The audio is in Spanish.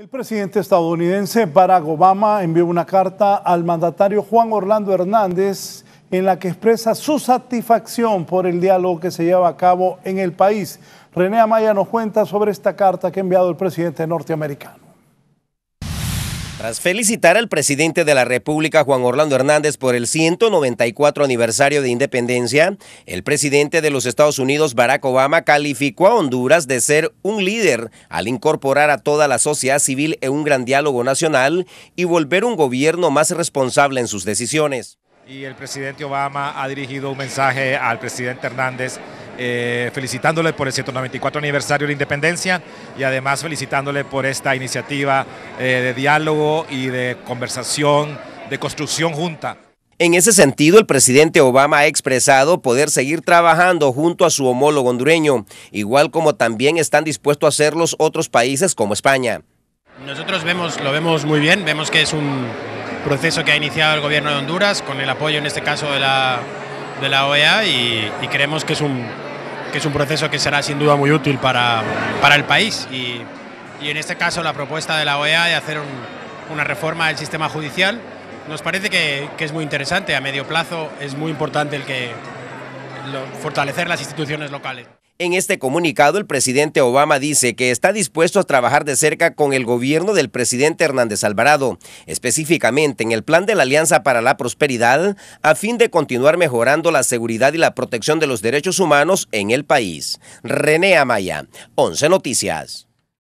El presidente estadounidense Barack Obama envió una carta al mandatario Juan Orlando Hernández en la que expresa su satisfacción por el diálogo que se lleva a cabo en el país. René Amaya nos cuenta sobre esta carta que ha enviado el presidente norteamericano. Tras felicitar al presidente de la República, Juan Orlando Hernández, por el 194 aniversario de independencia, el presidente de los Estados Unidos, Barack Obama, calificó a Honduras de ser un líder al incorporar a toda la sociedad civil en un gran diálogo nacional y volver un gobierno más responsable en sus decisiones. Y el presidente Obama ha dirigido un mensaje al presidente Hernández eh, felicitándole por el 194 aniversario de la independencia y además felicitándole por esta iniciativa eh, de diálogo y de conversación, de construcción junta. En ese sentido, el presidente Obama ha expresado poder seguir trabajando junto a su homólogo hondureño, igual como también están dispuestos a hacerlo otros países como España. Nosotros vemos, lo vemos muy bien, vemos que es un proceso que ha iniciado el gobierno de Honduras con el apoyo en este caso de la, de la OEA y creemos que es un, que es un proceso que será sin duda muy útil para, el país. Y, en este caso la propuesta de la OEA de hacer una reforma del sistema judicial nos parece que, es muy interesante. A medio plazo es muy importante el que fortalecer las instituciones locales. En este comunicado, el presidente Obama dice que está dispuesto a trabajar de cerca con el gobierno del presidente Hernández Alvarado, específicamente en el plan de la Alianza para la Prosperidad, a fin de continuar mejorando la seguridad y la protección de los derechos humanos en el país. René Amaya, 11 Noticias.